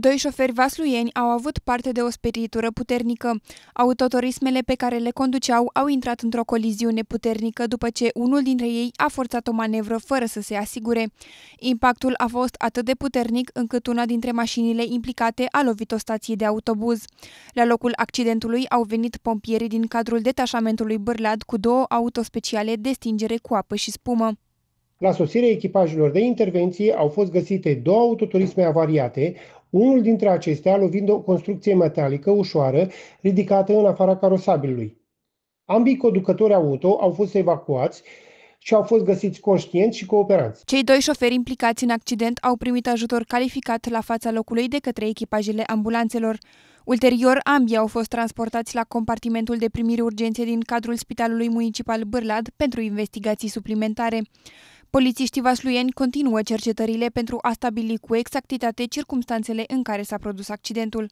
Doi șoferi vasluieni au avut parte de o speritură puternică. Autoturismele pe care le conduceau au intrat într-o coliziune puternică după ce unul dintre ei a forțat o manevră fără să se asigure. Impactul a fost atât de puternic încât una dintre mașinile implicate a lovit o stație de autobuz. La locul accidentului au venit pompierii din cadrul detașamentului Bârlad cu două autospeciale de stingere cu apă și spumă. La sosirea echipajelor de intervenție au fost găsite două autoturisme avariate, unul dintre acestea lovind o construcție metalică ușoară ridicată în afara carosabilului. Ambii conducători auto au fost evacuați și au fost găsiți conștienți și cooperanți. Cei doi șoferi implicați în accident au primit ajutor calificat la fața locului de către echipajele ambulanțelor. Ulterior, ambii au fost transportați la compartimentul de primire urgențe din cadrul Spitalului Municipal Bârlad pentru investigații suplimentare. Polițiștii vasluieni continuă cercetările pentru a stabili cu exactitate circumstanțele în care s-a produs accidentul.